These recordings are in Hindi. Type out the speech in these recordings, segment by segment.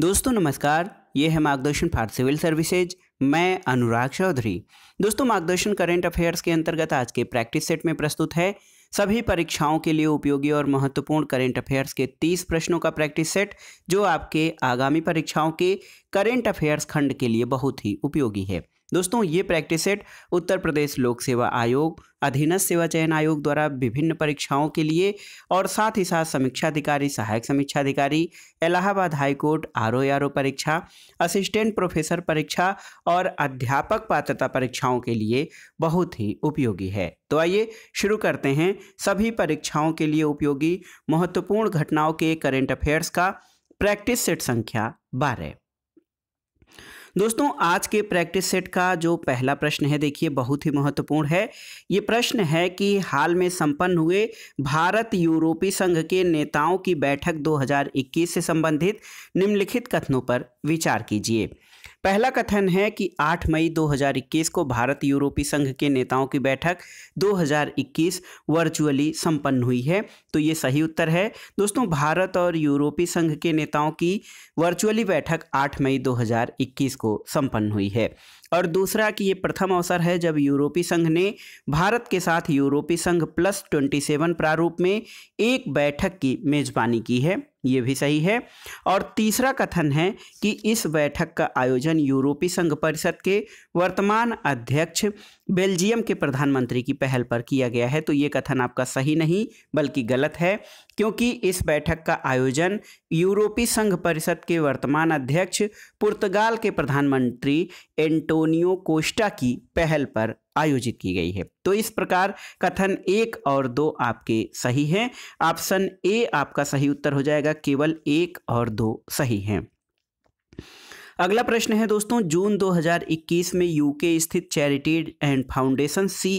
दोस्तों नमस्कार ये है मार्गदर्शन फॉर सिविल सर्विसेज मैं अनुराग चौधरी दोस्तों मार्गदर्शन करेंट अफेयर्स के अंतर्गत आज के प्रैक्टिस सेट में प्रस्तुत है सभी परीक्षाओं के लिए उपयोगी और महत्वपूर्ण करेंट अफेयर्स के 30 प्रश्नों का प्रैक्टिस सेट जो आपके आगामी परीक्षाओं के करेंट अफेयर्स खंड के लिए बहुत ही उपयोगी है दोस्तों ये प्रैक्टिस सेट उत्तर प्रदेश लोक सेवा आयोग अधीनस्थ सेवा चयन आयोग द्वारा विभिन्न परीक्षाओं के लिए और साथ ही साथ समीक्षाधिकारी सहायक समीक्षा अधिकारी इलाहाबाद हाईकोर्ट आर ओ परीक्षा असिस्टेंट प्रोफेसर परीक्षा और अध्यापक पात्रता परीक्षाओं के लिए बहुत ही उपयोगी है तो आइए शुरू करते हैं सभी परीक्षाओं के लिए उपयोगी महत्वपूर्ण घटनाओं के करेंट अफेयर्स का प्रैक्टिस सेट संख्या बारह दोस्तों आज के प्रैक्टिस सेट का जो पहला प्रश्न है देखिए बहुत ही महत्वपूर्ण है ये प्रश्न है कि हाल में संपन्न हुए भारत यूरोपीय संघ के नेताओं की बैठक 2021 से संबंधित निम्नलिखित कथनों पर विचार कीजिए पहला कथन है कि 8 मई 2021 को भारत यूरोपीय संघ के नेताओं की बैठक 2021 वर्चुअली संपन्न हुई है तो ये सही उत्तर है दोस्तों भारत और यूरोपीय संघ के नेताओं की वर्चुअली बैठक 8 मई 2021 को संपन्न हुई है और दूसरा कि ये प्रथम अवसर है जब यूरोपीय संघ ने भारत के साथ यूरोपीय संघ प्लस ट्वेंटी सेवन प्रारूप में एक बैठक की मेजबानी की है ये भी सही है और तीसरा कथन है कि इस बैठक का आयोजन यूरोपीय संघ परिषद के वर्तमान अध्यक्ष बेल्जियम के प्रधानमंत्री की पहल पर किया गया है तो ये कथन आपका सही नहीं बल्कि गलत है क्योंकि इस बैठक का आयोजन यूरोपीय संघ परिषद के वर्तमान अध्यक्ष पुर्तगाल के प्रधानमंत्री एंटोनियो कोस्टा की पहल पर आयोजित की गई है तो इस प्रकार कथन एक और दो आपके सही हैं ऑप्शन ए आपका सही उत्तर हो जाएगा केवल एक और दो सही हैं अगला प्रश्न है दोस्तों जून 2021 में यूके स्थित चैरिटी एंड फाउंडेशन सी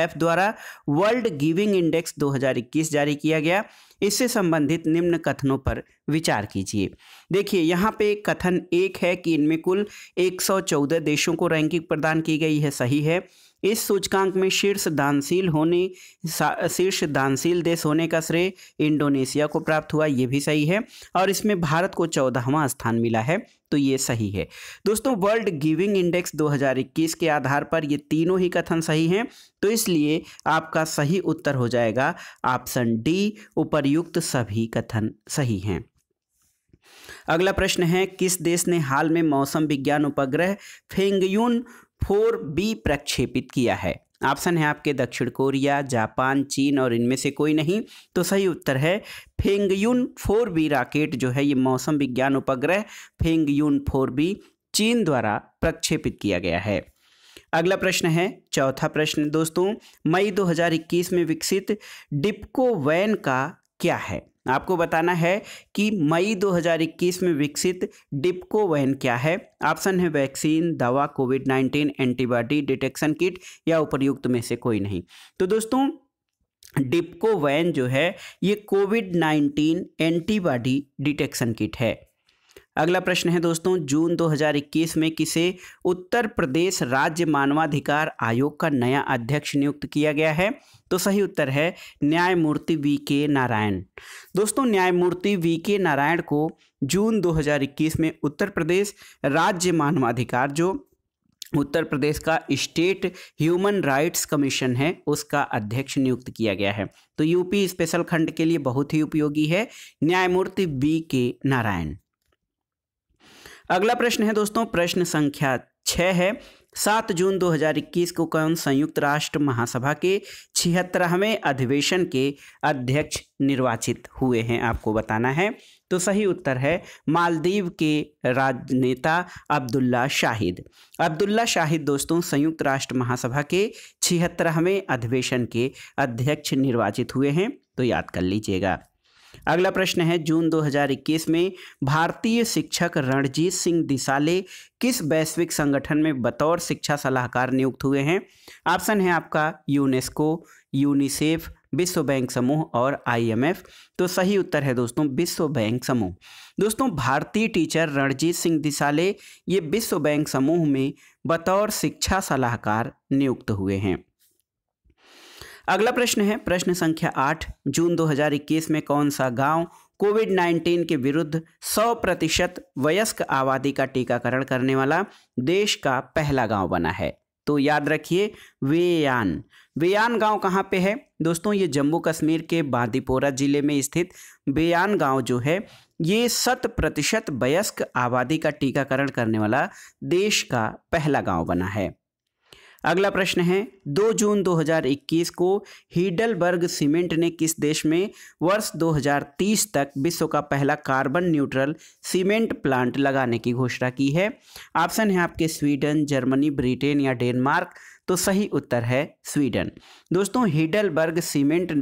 द्वारा वर्ल्ड गिविंग इंडेक्स 2021 जारी किया गया इससे संबंधित निम्न कथनों पर विचार कीजिए देखिए यहाँ पे कथन एक है कि इनमें कुल 114 देशों को रैंकिंग प्रदान की गई है सही है इस सूचकांक में शीर्ष दानशील होने शीर्ष दानशील देश होने का श्रेय इंडोनेशिया को प्राप्त हुआ ये भी सही है और इसमें भारत को चौदहवा स्थान मिला है तो ये सही है दोस्तों वर्ल्ड गिविंग इंडेक्स 2021 के आधार पर ये तीनों ही कथन सही हैं तो इसलिए आपका सही उत्तर हो जाएगा ऑप्शन डी उपरयुक्त सभी कथन सही हैं अगला प्रश्न है किस देश ने हाल में मौसम विज्ञान उपग्रह फेंगयून फोर बी प्रक्षेपित किया है ऑप्शन है आपके दक्षिण कोरिया जापान चीन और इनमें से कोई नहीं तो सही उत्तर है फेंगयून फोर बी राकेट जो है ये मौसम विज्ञान उपग्रह फेंगयून फोर बी चीन द्वारा प्रक्षेपित किया गया है अगला प्रश्न है चौथा प्रश्न दोस्तों मई 2021 में विकसित डिप्को वैन का क्या है आपको बताना है कि मई 2021 में विकसित डिपको वैन क्या है ऑप्शन है वैक्सीन दवा कोविड 19 एंटीबॉडी डिटेक्शन किट या उपयुक्त में से कोई नहीं तो दोस्तों डिपको वैन जो है ये कोविड 19 एंटीबॉडी डिटेक्शन किट है अगला प्रश्न है दोस्तों जून 2021 में किसे उत्तर प्रदेश राज्य मानवाधिकार आयोग का नया अध्यक्ष नियुक्त किया गया है तो सही उत्तर है न्यायमूर्ति वी के नारायण दोस्तों न्यायमूर्ति वी के नारायण को जून 2021 में उत्तर प्रदेश राज्य मानवाधिकार जो उत्तर प्रदेश का स्टेट ह्यूमन राइट्स कमीशन है उसका अध्यक्ष नियुक्त किया गया है तो यूपी स्पेशल खंड के लिए बहुत ही उपयोगी है न्यायमूर्ति बी के नारायण अगला प्रश्न है दोस्तों प्रश्न संख्या छः है सात जून 2021 को कौन संयुक्त राष्ट्र महासभा के छिहत्तरवें अधिवेशन के अध्यक्ष निर्वाचित हुए हैं आपको बताना है तो सही उत्तर है मालदीव के राजनेता अब्दुल्ला शाहिद अब्दुल्ला शाहिद दोस्तों संयुक्त राष्ट्र महासभा के छिहत्तरवें अधिवेशन के अध्यक्ष निर्वाचित हुए हैं तो याद कर लीजिएगा अगला प्रश्न है जून 2021 में भारतीय शिक्षक रणजीत सिंह दिसाले किस वैश्विक संगठन में बतौर शिक्षा सलाहकार नियुक्त हुए हैं ऑप्शन है आपका यूनेस्को यूनिसेफ विश्व बैंक समूह और आईएमएफ तो सही उत्तर है दोस्तों विश्व बैंक समूह दोस्तों भारतीय टीचर रणजीत सिंह दिसाले ये विश्व बैंक समूह में बतौर शिक्षा सलाहकार नियुक्त हुए हैं अगला प्रश्न है प्रश्न संख्या आठ जून 2021 में कौन सा गांव कोविड 19 के विरुद्ध 100 प्रतिशत वयस्क आबादी का टीकाकरण करने वाला देश का पहला गांव बना है तो याद रखिए वेयान बेयान गांव कहाँ पे है दोस्तों ये जम्मू कश्मीर के बांदीपोरा ज़िले में स्थित बेयान गांव जो है ये शत प्रतिशत वयस्क आबादी का टीकाकरण करने वाला देश का पहला गांव बना है अगला प्रश्न है 2 जून 2021 को हीडलबर्ग सीमेंट ने किस देश में वर्ष 2030 तक विश्व का पहला कार्बन न्यूट्रल सीमेंट प्लांट लगाने की घोषणा की है ऑप्शन है आपके स्वीडन जर्मनी ब्रिटेन या डेनमार्क तो सही उत्तर है स्वीडन दोस्तों हीडलबर्ग सीमेंट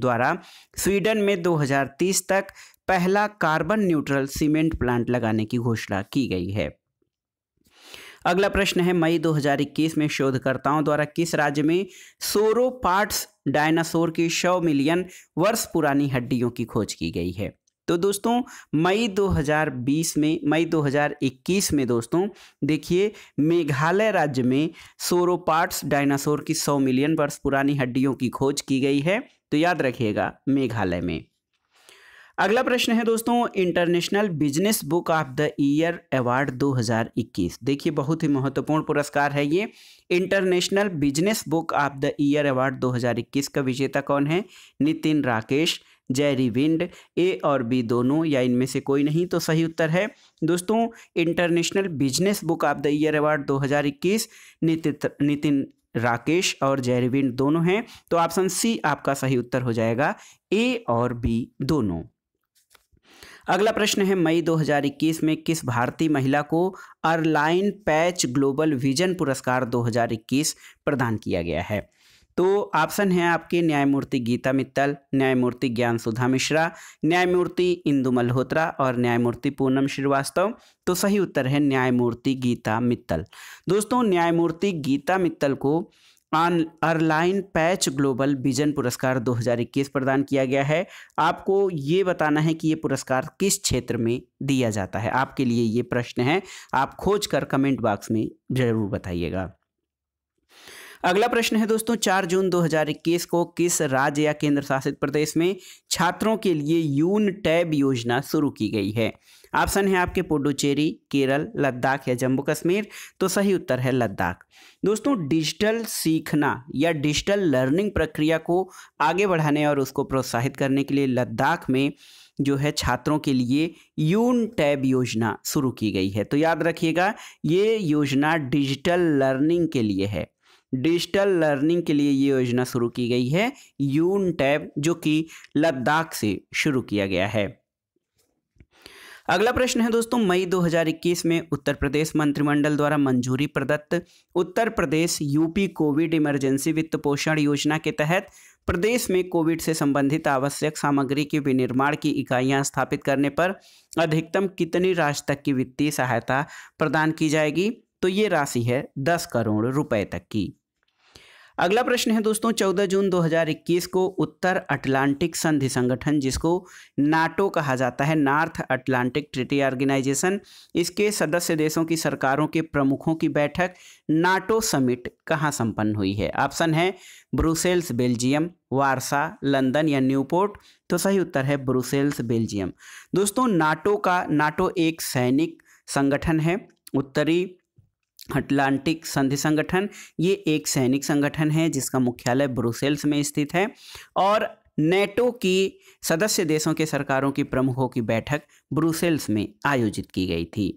द्वारा स्वीडन में 2030 तक पहला कार्बन न्यूट्रल सीमेंट प्लांट लगाने की घोषणा की गई है अगला प्रश्न है मई 2021 में शोधकर्ताओं द्वारा किस राज्य में सोरो पार्ट्स डायनासोर की सौ मिलियन वर्ष पुरानी हड्डियों की खोज की गई है तो दोस्तों मई 2020 में मई 2021 में दोस्तों देखिए मेघालय राज्य में पार्ट्स डायनासोर की 100 मिलियन वर्ष पुरानी हड्डियों की खोज की गई है तो याद रखिएगा मेघालय में अगला प्रश्न है दोस्तों international business book of the year award 2021 देखिए बहुत ही महत्वपूर्ण पुरस्कार है ये international business book of the year award 2021 का विजेता कौन है Nitin Rakesh Jerry Wind A और बी दोनों या इनमें से कोई नहीं तो सही उत्तर है दोस्तों international business book of the year award 2021 Nitin Rakesh और जैरविंड दोनों हैं तो ऑप्शन सी आपका सही उत्तर हो जाएगा ए और बी दोनों अगला प्रश्न है मई 2021 में किस भारतीय महिला को अरलाइन पैच ग्लोबल विजन पुरस्कार 2021 प्रदान किया गया है तो ऑप्शन है आपके न्यायमूर्ति गीता मित्तल न्यायमूर्ति ज्ञान सुधा मिश्रा न्यायमूर्ति इंदु मल्होत्रा और न्यायमूर्ति पूनम श्रीवास्तव तो सही उत्तर है न्यायमूर्ति गीता मित्तल दोस्तों न्यायमूर्ति गीता मित्तल को अरलाइन पैच ग्लोबल विजन पुरस्कार 2021 प्रदान किया गया है आपको ये बताना है कि ये पुरस्कार किस क्षेत्र में दिया जाता है आपके लिए ये प्रश्न है आप खोज कर कमेंट बॉक्स में ज़रूर बताइएगा अगला प्रश्न है दोस्तों 4 जून 2021 को किस राज्य या केंद्र शासित प्रदेश में छात्रों के लिए यून टैब योजना शुरू की गई है ऑप्शन है आपके पुडुचेरी केरल लद्दाख या जम्मू कश्मीर तो सही उत्तर है लद्दाख दोस्तों डिजिटल सीखना या डिजिटल लर्निंग प्रक्रिया को आगे बढ़ाने और उसको प्रोत्साहित करने के लिए लद्दाख में जो है छात्रों के लिए यून टैब योजना शुरू की गई है तो याद रखिएगा ये योजना डिजिटल लर्निंग के लिए है डिजिटल लर्निंग के लिए ये योजना शुरू की गई है यून टैब जो कि लद्दाख से शुरू किया गया है अगला प्रश्न है दोस्तों मई 2021 में उत्तर प्रदेश मंत्रिमंडल द्वारा मंजूरी प्रदत्त Uttar Pradesh UP COVID emergency वित्त पोषण योजना के तहत प्रदेश में कोविड से संबंधित आवश्यक सामग्री के विनिर्माण की इकाइयां स्थापित करने पर अधिकतम कितनी राशि तक की वित्तीय सहायता प्रदान की जाएगी तो ये राशि है दस करोड़ रुपए तक की अगला प्रश्न है दोस्तों 14 जून 2021 को उत्तर अटलांटिक संधि संगठन जिसको नाटो कहा जाता है नॉर्थ अटलांटिक ट्रिटी ऑर्गेनाइजेशन इसके सदस्य देशों की सरकारों के प्रमुखों की बैठक नाटो समिट कहाँ संपन्न हुई है ऑप्शन है ब्रुसेल्स बेल्जियम वारसा लंदन या न्यूपोर्ट तो सही उत्तर है ब्रुसेल्स बेल्जियम दोस्तों नाटो का नाटो एक सैनिक संगठन है उत्तरी अटलांटिक संधि संगठन ये एक सैनिक संगठन है जिसका मुख्यालय ब्रुसेल्स में स्थित है और नेटो की सदस्य देशों के सरकारों की प्रमुखों की बैठक ब्रुसेल्स में आयोजित की गई थी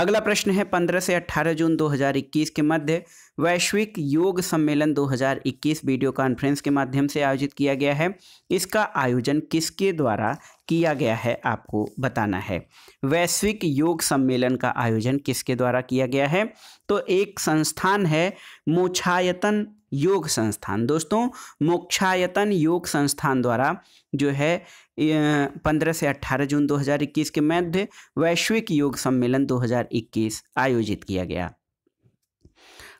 अगला प्रश्न है 15 से 18 जून 2021 के मध्य वैश्विक योग सम्मेलन 2021 वीडियो कॉन्फ्रेंस के माध्यम से आयोजित किया गया है इसका आयोजन किसके द्वारा किया गया है आपको बताना है वैश्विक योग सम्मेलन का आयोजन किसके द्वारा किया गया है तो एक संस्थान है मोक्षायतन योग संस्थान दोस्तों मोक्षायतन योग संस्थान द्वारा जो है पंद्रह से अट्ठारह जून 2021 के मध्य वैश्विक योग सम्मेलन 2021 आयोजित किया गया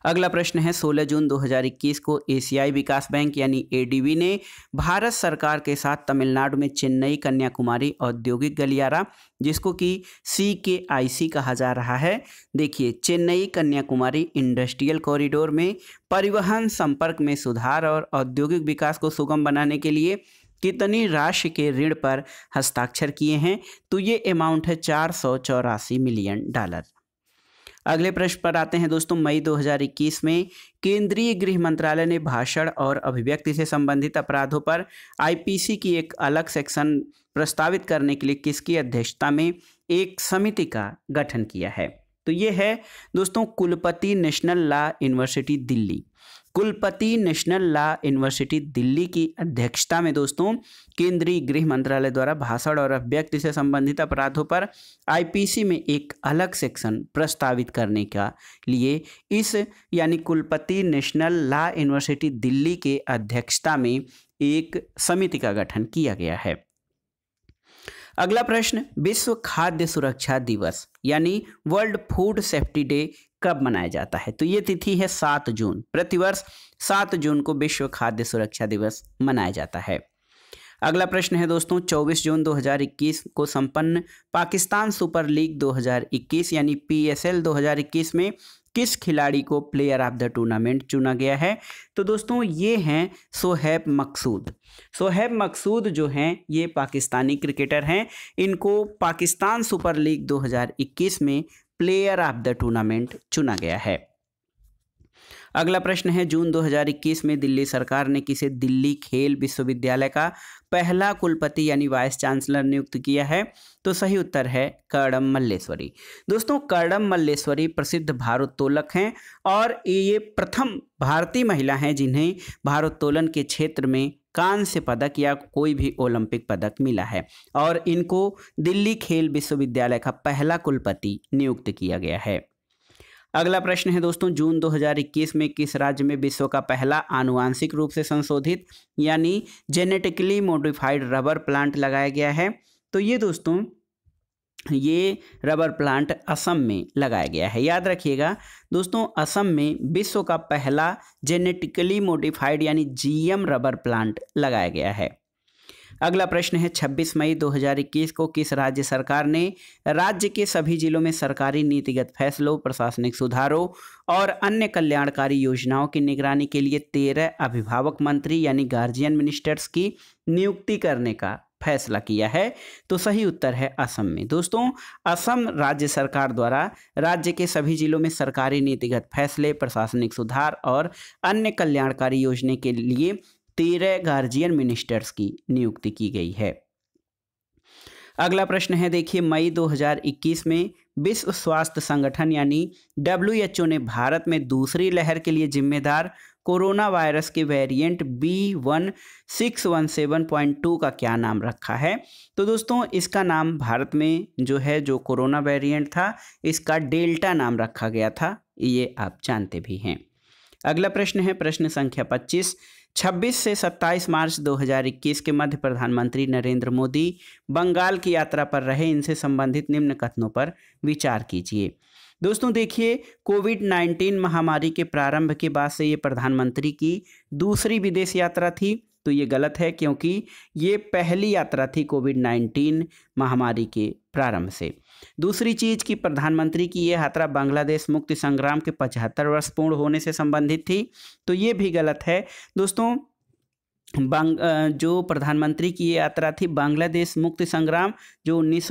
अगला प्रश्न है 16 जून 2021 को एशियाई विकास बैंक यानी एडीबी ने भारत सरकार के साथ तमिलनाडु में चेन्नई कन्याकुमारी औद्योगिक गलियारा जिसको कि सी के आई सी कहा जा रहा है देखिए चेन्नई कन्याकुमारी इंडस्ट्रियल कॉरिडोर में परिवहन संपर्क में सुधार और औद्योगिक विकास को सुगम बनाने के लिए कितनी राशि के ऋण पर हस्ताक्षर किए हैं तो ये अमाउंट है चार सौ चौरासी मिलियन डॉलर अगले प्रश्न पर आते हैं दोस्तों मई 2021 में केंद्रीय गृह मंत्रालय ने भाषण और अभिव्यक्ति से संबंधित अपराधों पर आईपीसी की एक अलग सेक्शन प्रस्तावित करने के लिए किसकी अध्यक्षता में एक समिति का गठन किया है तो ये है दोस्तों कुलपति नेशनल लॉ यूनिवर्सिटी दिल्ली कुलपति नेशनल लॉ यूनिवर्सिटी दिल्ली की अध्यक्षता में दोस्तों केंद्रीय गृह मंत्रालय द्वारा भाषण और अभ्यक्ति से संबंधित अपराधों पर आईपीसी में एक अलग सेक्शन प्रस्तावित करने का लिए इस यानी कुलपति नेशनल लॉ यूनिवर्सिटी दिल्ली के अध्यक्षता में एक समिति का गठन किया गया है अगला प्रश्न विश्व खाद्य सुरक्षा दिवस यानी वर्ल्ड फूड सेफ्टी डे कब मनाया जाता है तो ये तिथि है सात जून प्रतिवर्ष सात जून को विश्व खाद्य सुरक्षा दिवस मनाया जाता है अगला प्रश्न है दोस्तों 24 जून 2021 को संपन्न पाकिस्तान सुपर लीग 2021 यानी पीएसएल 2021 में किस खिलाड़ी को प्लेयर ऑफ द टूर्नामेंट चुना गया है तो दोस्तों ये हैं सोहैब मकसूद सोहेब मकसूद जो हैं ये पाकिस्तानी क्रिकेटर हैं इनको पाकिस्तान सुपर लीग 2021 में प्लेयर ऑफ द टूर्नामेंट चुना गया है अगला प्रश्न है जून 2021 में दिल्ली सरकार ने किसे दिल्ली खेल विश्वविद्यालय का पहला कुलपति यानी वाइस चांसलर नियुक्त किया है तो सही उत्तर है कर्डम मल्लेश्वरी दोस्तों कर्डम मल्लेश्वरी प्रसिद्ध भारोत्तोलक हैं और ये प्रथम भारतीय महिला हैं जिन्हें भारोत्तोलन के क्षेत्र में कांस्य पदक या कोई भी ओलंपिक पदक मिला है और इनको दिल्ली खेल विश्वविद्यालय का पहला कुलपति नियुक्त किया गया है अगला प्रश्न है दोस्तों जून 2021 में किस राज्य में विश्व का पहला आनुवांशिक रूप से संशोधित यानी जेनेटिकली मोडिफाइड रबर प्लांट लगाया गया है तो ये दोस्तों ये रबर प्लांट असम में लगाया गया है याद रखिएगा दोस्तों असम में विश्व का पहला जेनेटिकली मोडिफाइड यानी जीएम रबर प्लांट लगाया गया है अगला प्रश्न है 26 मई 2021 को किस राज्य सरकार ने राज्य के सभी जिलों में सरकारी नीतिगत फैसलों प्रशासनिक सुधारों और अन्य कल्याणकारी योजनाओं की निगरानी के लिए तेरह अभिभावक मंत्री यानी गार्जियन मिनिस्टर्स की नियुक्ति करने का फैसला किया है तो सही उत्तर है असम में दोस्तों असम राज्य सरकार द्वारा राज्य के सभी जिलों में सरकारी नीतिगत फैसले प्रशासनिक सुधार और अन्य कल्याणकारी योजना के लिए तेरह गार्जियन मिनिस्टर्स की नियुक्ति की गई है अगला प्रश्न है देखिए मई 2021 में विश्व स्वास्थ्य संगठन यानी डब्ल्यू ने भारत में दूसरी लहर के लिए जिम्मेदार कोरोना वायरस के variant B one six one seven point two का क्या नाम रखा है तो दोस्तों इसका नाम भारत में जो है जो कोरोना वेरिएंट था इसका डेल्टा नाम रखा गया था ये आप जानते भी हैं अगला प्रश्न है प्रश्न संख्या पच्चीस 26 से 27 मार्च 2021 के मध्य प्रधानमंत्री नरेंद्र मोदी बंगाल की यात्रा पर रहे इनसे संबंधित निम्न कथनों पर विचार कीजिए दोस्तों देखिए कोविड 19 महामारी के प्रारंभ के बाद से ये प्रधानमंत्री की दूसरी विदेश यात्रा थी तो ये गलत है क्योंकि ये पहली यात्रा थी कोविड 19 महामारी के प्रारंभ से दूसरी चीज़ की प्रधानमंत्री की यह यात्रा बांग्लादेश मुक्ति संग्राम के पचहत्तर वर्ष पूर्ण होने से संबंधित थी तो ये भी गलत है दोस्तों बांग जो प्रधानमंत्री की ये यात्रा थी बांग्लादेश मुक्ति संग्राम जो उन्नीस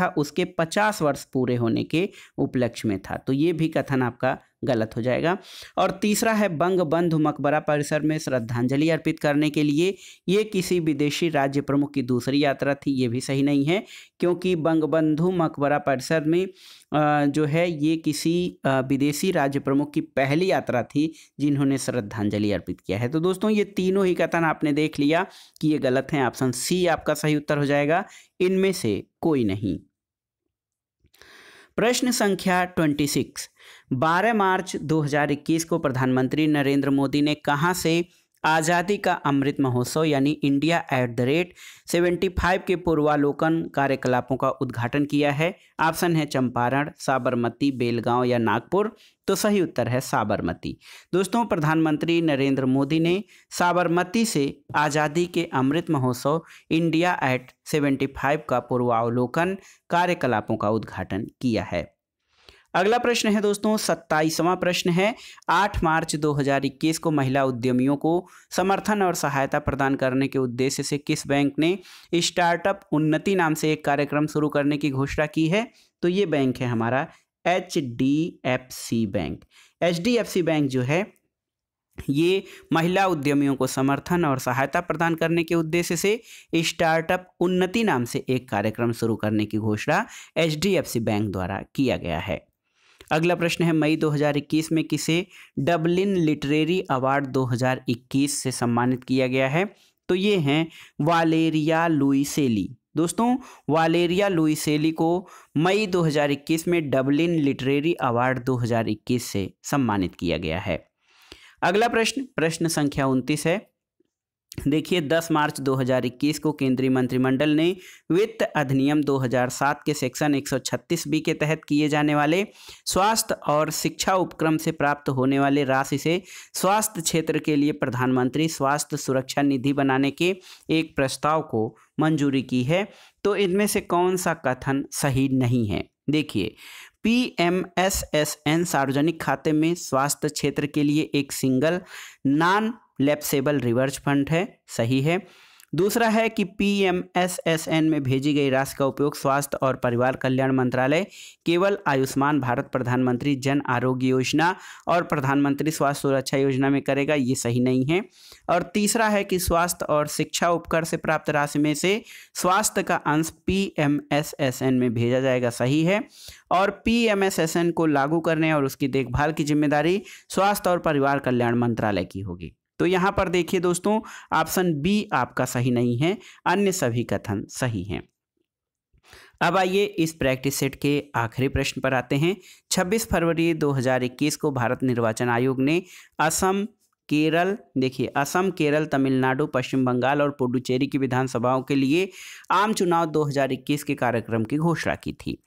था उसके 50 वर्ष पूरे होने के उपलक्ष्य में था तो ये भी कथन आपका गलत हो जाएगा और तीसरा है बंग बंधु मकबरा परिसर में श्रद्धांजलि अर्पित करने के लिए ये किसी विदेशी राज्य प्रमुख की दूसरी यात्रा थी ये भी सही नहीं है क्योंकि बंगबंधु मकबरा परिसर में जो है ये किसी विदेशी राज्य प्रमुख की पहली यात्रा थी जिन्होंने श्रद्धांजलि अर्पित किया है तो दोस्तों ये तीनों ही कथन आपने देख लिया कि ये गलत हैं ऑप्शन सी आपका सही उत्तर हो जाएगा इनमें से कोई नहीं प्रश्न संख्या ट्वेंटी सिक्स 12 मार्च 2021 को प्रधानमंत्री नरेंद्र मोदी ने कहाँ से आज़ादी का अमृत महोत्सव यानी India at the rate seventy five के पूर्वालोकन कार्यकलापों का उद्घाटन किया है ऑप्शन है चंपारण साबरमती बेलगांव या नागपुर तो सही उत्तर है साबरमती दोस्तों प्रधानमंत्री नरेंद्र मोदी ने साबरमती से आज़ादी के अमृत महोत्सव इंडिया एट सेवेंटी फाइव का पूर्वावलोकन कार्यकलापों का उद्घाटन किया है अगला प्रश्न है दोस्तों सत्ताईसवां प्रश्न है 8 मार्च 2021 को महिला उद्यमियों को समर्थन और सहायता प्रदान करने के उद्देश्य से किस बैंक ने स्टार्टअप उन्नति नाम से एक कार्यक्रम शुरू करने की घोषणा की है तो ये बैंक है हमारा H D F C bank H D F C bank जो है ये महिला उद्यमियों को समर्थन और सहायता प्रदान करने के उद्देश्य से स्टार्टअप उन्नति नाम से एक कार्यक्रम शुरू करने की घोषणा एच बैंक द्वारा किया गया है अगला प्रश्न है मई 2021 में किसे डबलिन लिटरेरी अवार्ड 2021 से सम्मानित किया गया है तो ये हैं वालेरिया लुइसेली दोस्तों वालेरिया लुइसेली को मई 2021 में डबलिन लिटरेरी अवार्ड 2021 से सम्मानित किया गया है अगला प्रश्न प्रश्न संख्या उनतीस है देखिए 10 मार्च 2021 को केंद्रीय मंत्रिमंडल ने वित्त अधिनियम 2007 के सेक्शन 136 बी के तहत किए जाने वाले स्वास्थ्य और शिक्षा उपक्रम से प्राप्त होने वाले राशि से स्वास्थ्य क्षेत्र के लिए प्रधानमंत्री स्वास्थ्य सुरक्षा निधि बनाने के एक प्रस्ताव को मंजूरी की है तो इनमें से कौन सा कथन सही नहीं है देखिए P M S S N सार्वजनिक खाते में स्वास्थ्य क्षेत्र के लिए एक single non lapsable reverse fund है सही है दूसरा है कि पीएमएसएसएन में भेजी गई राशि का उपयोग स्वास्थ्य और परिवार कल्याण मंत्रालय केवल आयुष्मान भारत प्रधानमंत्री जन आरोग्य योजना और प्रधानमंत्री स्वास्थ्य सुरक्षा योजना में करेगा ये सही नहीं है और तीसरा है कि स्वास्थ्य और शिक्षा उपकर से प्राप्त राशि में से स्वास्थ्य का अंश पीएमएसएसएन में भेजा जाएगा सही है और एन को लागू करने और उसकी देखभाल की जिम्मेदारी स्वास्थ्य और परिवार कल्याण मंत्रालय की होगी तो यहाँ पर देखिए दोस्तों ऑप्शन बी आपका सही नहीं है अन्य सभी कथन सही हैं अब आइए इस प्रैक्टिस सेट के आखिरी प्रश्न पर आते हैं 26 फरवरी 2021 को भारत निर्वाचन आयोग ने असम केरल देखिए असम केरल तमिलनाडु पश्चिम बंगाल और पुडुचेरी की विधानसभाओं के लिए आम चुनाव 2021 के कार्यक्रम की घोषणा की थी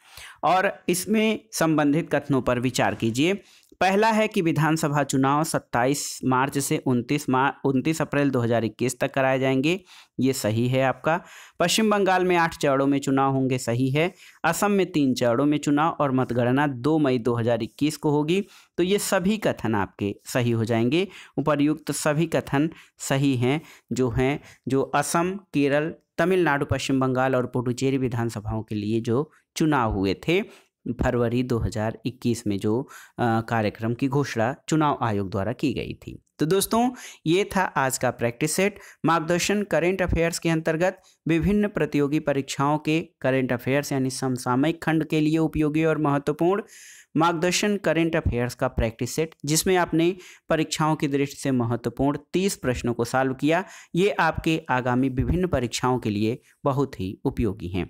और इसमें संबंधित कथनों पर विचार कीजिए पहला है कि विधानसभा चुनाव 27 मार्च से 29 मार्च उनतीस अप्रैल 2021 तक कराए जाएंगे ये सही है आपका पश्चिम बंगाल में आठ चरणों में चुनाव होंगे सही है असम में तीन चरणों में चुनाव और मतगणना 2 मई 2021 को होगी तो ये सभी कथन आपके सही हो जाएंगे उपरयुक्त सभी कथन सही हैं जो हैं जो असम केरल तमिलनाडु पश्चिम बंगाल और पुडुचेरी विधानसभाओं के लिए जो चुनाव हुए थे फरवरी 2021 में जो कार्यक्रम की घोषणा चुनाव आयोग द्वारा की गई थी तो दोस्तों ये था आज का प्रैक्टिस सेट मार्गदर्शन करेंट अफेयर्स के अंतर्गत विभिन्न प्रतियोगी परीक्षाओं के करेंट अफेयर्स यानी समसामयिक खंड के लिए उपयोगी और महत्वपूर्ण मार्गदर्शन करेंट अफेयर्स का प्रैक्टिस सेट जिसमें आपने परीक्षाओं की दृष्टि से महत्वपूर्ण तीस प्रश्नों को सॉल्व किया ये आपके आगामी विभिन्न परीक्षाओं के लिए बहुत ही उपयोगी हैं